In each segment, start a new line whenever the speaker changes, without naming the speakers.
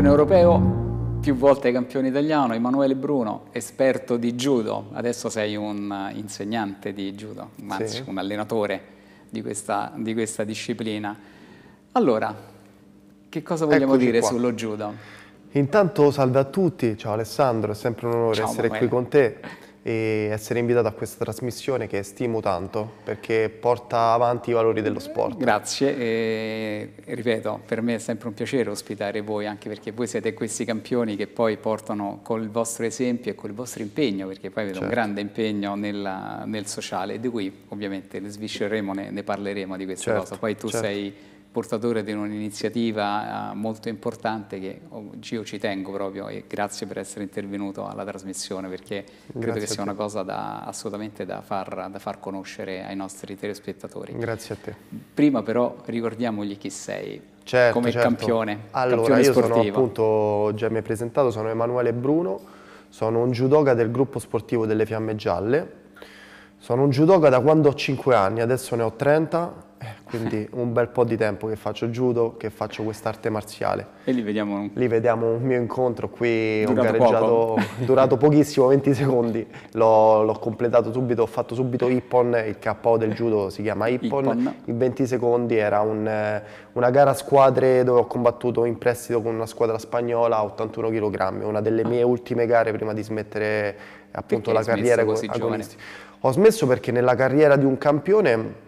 campione europeo, più volte campione italiano, Emanuele Bruno, esperto di judo, adesso sei un eh, insegnante di judo, anzi sì. un allenatore di questa, di questa, disciplina. Allora, che cosa vogliamo Eccoci dire qua. sullo judo?
Intanto salve a tutti, ciao Alessandro, è sempre un onore ciao, essere Manuel. qui con te e essere invitato a questa trasmissione che stimo tanto perché porta avanti i valori dello sport.
Grazie, e, ripeto, per me è sempre un piacere ospitare voi anche perché voi siete questi campioni che poi portano col vostro esempio e col vostro impegno perché poi avete certo. un grande impegno nella, nel sociale di cui ovviamente ne svisceremo, ne, ne parleremo di questa certo, cosa, poi tu certo. sei portatore di un'iniziativa eh, molto importante che oggi io ci tengo proprio e grazie per essere intervenuto alla trasmissione perché grazie credo che sia una cosa da, assolutamente da far, da far, conoscere ai nostri telespettatori. Grazie a te. Prima però ricordiamogli chi sei. Certo, come certo. campione, allora, campione io sportivo. sono
appunto, già mi hai presentato, sono Emanuele Bruno, sono un judoka del gruppo sportivo delle Fiamme Gialle, sono un judoka da quando ho 5 anni, adesso ne ho 30, quindi un bel po' di tempo che faccio judo, che faccio quest'arte marziale.
E lì vediamo...
Lì vediamo un mio incontro, qui durato ho gareggiato, durato pochissimo, 20 secondi, l'ho, completato subito, ho fatto subito Ippon, il KO del judo si chiama Ippon, in 20 secondi era un, una gara a squadre dove ho combattuto in prestito con una squadra spagnola a 81 kg, una delle ah. mie ultime gare prima di smettere appunto perché la carriera agonistica. Ho smesso perché nella carriera di un campione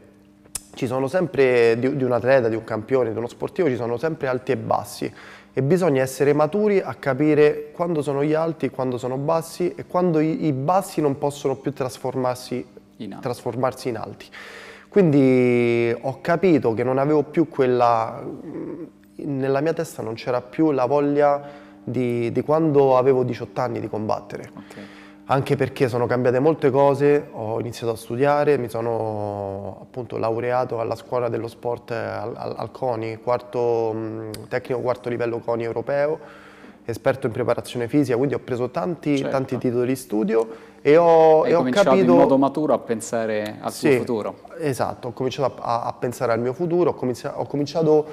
ci sono sempre, di, di un atleta, di un campione, di uno sportivo, ci sono sempre alti e bassi e bisogna essere maturi a capire quando sono gli alti, quando sono bassi e quando i, i bassi non possono più trasformarsi in, trasformarsi in alti. Quindi ho capito che non avevo più quella, nella mia testa non c'era più la voglia di, di, quando avevo 18 anni di combattere. Okay anche perché sono cambiate molte cose, ho iniziato a studiare, mi sono appunto laureato alla scuola dello sport al, al, al CONI, quarto, mm, tecnico quarto livello CONI europeo, esperto in preparazione fisica, quindi ho preso tanti, certo. tanti titoli di studio e ho, e ho capito... in modo
maturo a pensare al sì, tuo futuro.
Esatto, ho cominciato a, a, pensare al mio futuro, ho cominciato, ho cominciato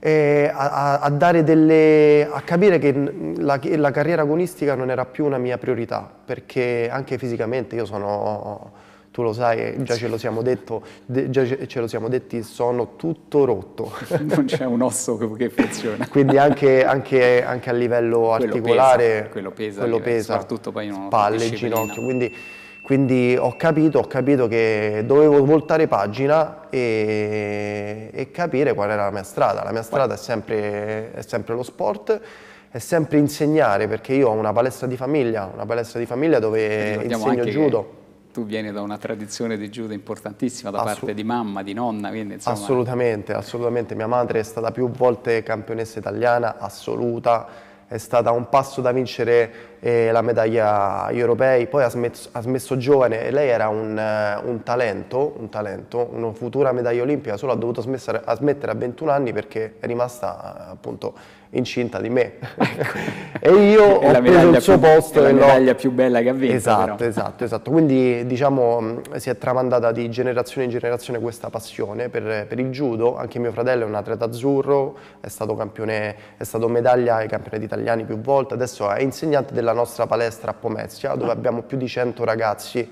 eh, a, a, delle, a, capire che la, la, carriera agonistica non era più una mia priorità, perché anche fisicamente io sono, tu lo sai, già ce lo siamo, detto, già ce lo siamo detti, sono tutto rotto. Non c'è
un osso che funziona. Quindi
anche, anche, anche a livello quello articolare, pesa,
quello pesa, quello pesa soprattutto poi in una palle, ginocchio,
quindi quindi ho capito, ho capito che dovevo voltare pagina e, e, capire qual era la mia strada. La mia strada è sempre, è sempre lo sport è sempre insegnare, perché io ho una palestra di famiglia, una palestra di famiglia dove insegno judo.
Tu vieni da una tradizione di judo importantissima da Assu parte di mamma, di nonna, quindi insomma...
Assolutamente, assolutamente. Mia madre è stata più volte campionessa italiana, assoluta, è stata un passo da vincere la medaglia agli europei, poi ha smesso, ha smesso giovane e lei era un, un, talento, un, talento, una futura medaglia olimpica, solo ha dovuto smessere, a smettere a 21 anni perché è rimasta appunto incinta di me ecco.
e io e ho preso il suo più, posto. È la medaglia no. più bella che ha vinto. Esatto, però. esatto,
esatto. Quindi diciamo si è tramandata di generazione in generazione questa passione per, per il judo, anche mio fratello è un atleta azzurro, è stato, campione, è stato medaglia ai campionati italiani più volte, adesso è insegnante della della nostra palestra a Pomezia, dove abbiamo più di 100 ragazzi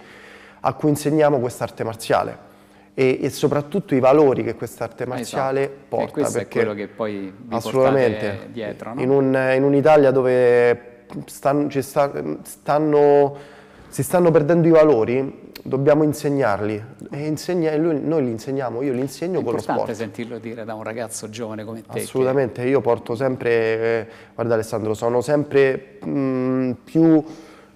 a cui insegniamo quest'arte marziale. E, e, soprattutto i valori che quest'arte esatto. marziale esatto.
porta. E questo è quello che poi vi assolutamente, dietro. No?
In, un'Italia dove stanno, stanno, si stanno perdendo i valori, dobbiamo insegnarli. E insegna, lui, noi li insegniamo, io li insegno con lo sport. È importante sentirlo dire da un ragazzo giovane come te. Assolutamente, che... io porto sempre, eh, guarda Alessandro, sono sempre mh, mm, più,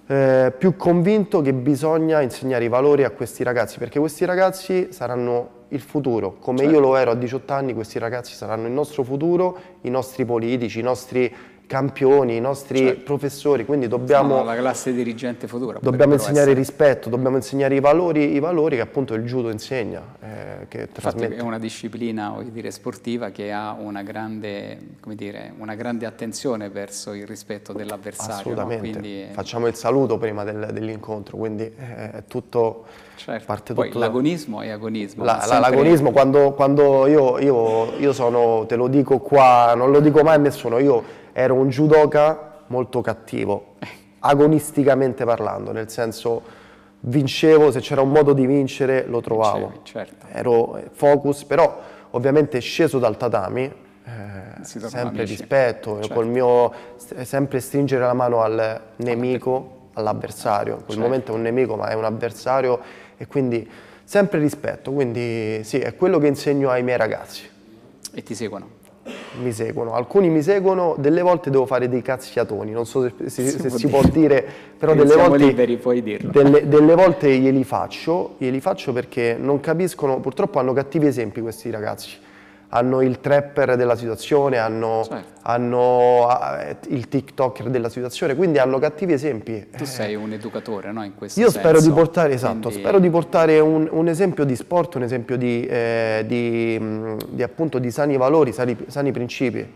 eh, più convinto che bisogna insegnare i valori a questi ragazzi, perché questi ragazzi saranno il futuro. Come certo. io lo ero a 18 anni, questi ragazzi saranno il nostro futuro, i nostri politici, i nostri campioni, i nostri cioè, professori, quindi
dobbiamo... Insomma, la classe dirigente futura. Dobbiamo insegnare essere.
rispetto, dobbiamo insegnare i valori, i valori che appunto il judo insegna. Eh, che trasmette. Infatti è
una disciplina dire, sportiva che ha una grande, dire, una grande, attenzione verso il rispetto dell'avversario. Assolutamente, no? quindi,
facciamo il saluto prima del, dell'incontro, quindi eh, è tutto... Certo. Parte Poi
l'agonismo da... è agonismo. La, la, l'agonismo
quando, quando io, io, io sono, te lo dico qua, non lo dico mai a nessuno, io ero un judoka molto cattivo, agonisticamente parlando, nel senso vincevo, se c'era un modo di vincere lo trovavo. Vincevi, certo. Ero focus, però ovviamente sceso dal tatami, eh,
eh sempre amici.
rispetto, certo. col mio sempre stringere la mano al nemico, all'avversario. In quel certo. momento è un nemico, ma è un avversario e quindi sempre rispetto. Quindi sì, è quello che insegno ai miei ragazzi. E ti seguono? mi seguono, alcuni mi seguono, delle volte devo fare dei cazziatoni, non so se, se, si, se si, può dire, però delle volte, liberi,
delle, delle volte
glieli faccio, glieli faccio perché non capiscono, purtroppo hanno cattivi esempi questi ragazzi hanno il trapper della situazione, hanno, certo. hanno ah, eh, il TikToker della situazione, quindi hanno cattivi esempi.
Tu sei un educatore, no? In questo Io senso. spero di
portare, esatto, quindi... spero di portare un, un, esempio di sport, un esempio di, eh, di, mm, di, appunto, di sani valori, sani, sani, principi.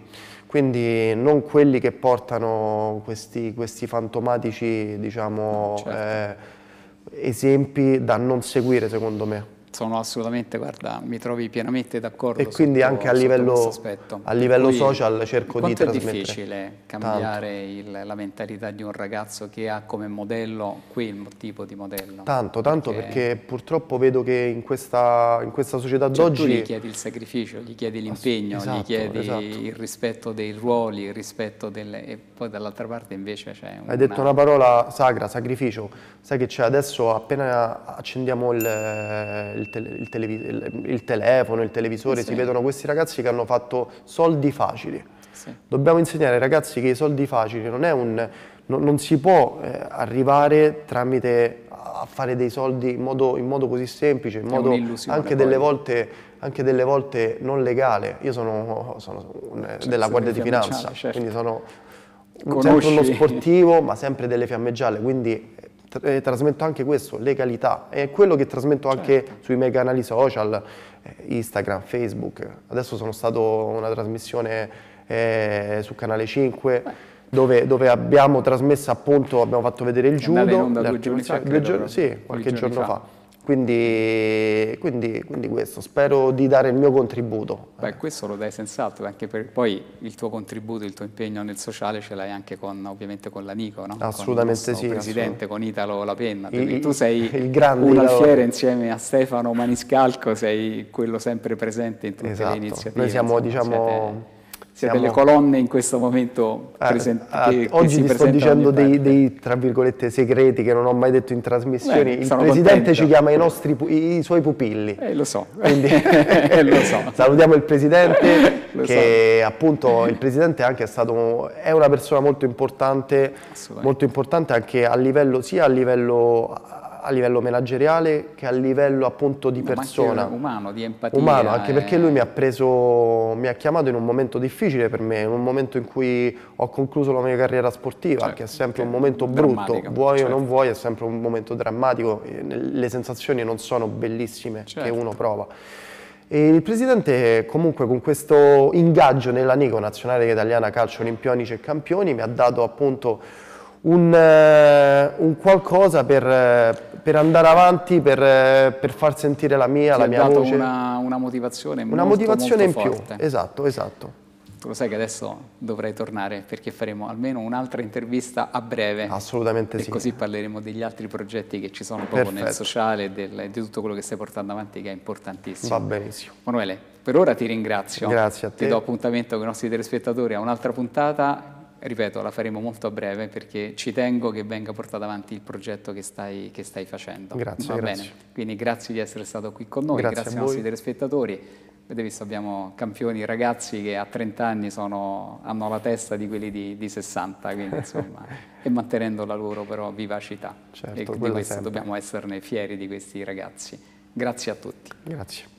Quindi non quelli che portano questi, questi fantomatici, diciamo, certo. eh, esempi
da non seguire, secondo me sono assolutamente, guarda, mi trovi pienamente d'accordo. E quindi sotto, anche a livello, a livello Poi, social cerco di trasmettere. è difficile cambiare il, la mentalità di un ragazzo che ha come modello quel tipo di modello?
Tanto, tanto perché, perché purtroppo vedo che in questa, in questa società cioè, d'oggi... gli
chiedi il sacrificio, gli chiedi l'impegno, esatto, gli chiedi esatto. il rispetto dei ruoli, il rispetto delle... E poi dall'altra parte invece c'è un... Hai detto una
parola sacra, sacrificio. Sai che c'è adesso, appena accendiamo il, il il, tele, il, televi- il telefono, il televisore, sì. si vedono questi ragazzi che hanno fatto soldi facili. Sì. Dobbiamo insegnare ai ragazzi che i soldi facili non, un, non, non si può eh, arrivare tramite a fare dei soldi in modo, in modo così semplice, in modo anche delle, volte, anche delle, volte, non legale. Io sono, sono un, certo, della Guardia di Finanza, ah, certo. quindi sono Conosci. sempre uno sportivo, ma sempre delle fiamme gialle, quindi eh, eh, trasmetto anche questo, legalità, è quello che trasmetto certo. anche sui miei canali social, eh, Instagram, Facebook, adesso sono stato una trasmissione eh, su Canale 5 dove, dove, abbiamo trasmesso appunto, abbiamo fatto vedere il judo, due giorni, fa, credo, sì, qualche giorno fa. fa. Quindi, quindi, quindi, questo, spero di dare il mio contributo.
Beh, questo lo dai senz'altro, anche per poi il tuo contributo, il tuo impegno nel sociale ce l'hai anche con, ovviamente con l'amico, no? Assolutamente con sì. Presidente, assolutamente. con Italo La Penna, il, tu sei il grande un alfiere insieme a Stefano Maniscalco, sei quello sempre presente in tutte esatto. le iniziative. Noi siamo, insomma, diciamo... Siete sia delle colonne in questo momento ah, presenti. A, ah, a, che, oggi che ti sto dicendo dei,
dei, tra virgolette segreti che non ho mai detto in trasmissione Beh, il Presidente contento. ci chiama i, nostri, i, i suoi pupilli. Eh, lo so. Quindi, eh, lo so. salutiamo il Presidente che so. appunto il Presidente anche è, stato, è una persona molto importante, molto importante anche a livello, sia a livello a livello manageriale che a livello appunto di persona. Anche
umano, di empatia. Umano, anche eh... perché
lui mi ha preso, mi ha chiamato in un momento difficile per me, in un momento in cui ho concluso la mia carriera sportiva, certo, che è sempre un momento brutto, vuoi certo. o non certo. vuoi, è sempre un momento drammatico, le sensazioni non sono bellissime certo. che uno prova. E il presidente comunque con questo ingaggio nella Nico Nazionale Italiana Calcio Olimpionici e Campioni mi ha dato appunto un, eh, un qualcosa per, eh, per, andare avanti, per, eh, per, far sentire la mia, Ti la mia dato voce. Una,
una motivazione Una molto, motivazione molto in forte. più,
esatto, esatto.
Tu lo sai che adesso dovrei tornare perché faremo almeno un'altra intervista a breve.
Assolutamente e sì. E così
parleremo degli altri progetti che ci sono proprio Perfetto. nel sociale e di tutto quello che stai portando avanti che è importantissimo. Va benissimo. Manuele, per ora ti ringrazio. Grazie a te. Ti do appuntamento con i nostri telespettatori a un'altra puntata ripeto, la faremo molto a breve perché ci tengo che venga portato avanti il progetto che stai, che stai facendo. Grazie, Va grazie. Bene. Quindi grazie di essere stato qui con noi, grazie, grazie ai nostri telespettatori. Avete visto, abbiamo campioni ragazzi che a 30 anni sono, hanno la testa di quelli di, di 60, quindi insomma, e mantenendo la loro però vivacità. Certo, e di questo sempre. dobbiamo esserne fieri di questi ragazzi. Grazie a tutti. Grazie.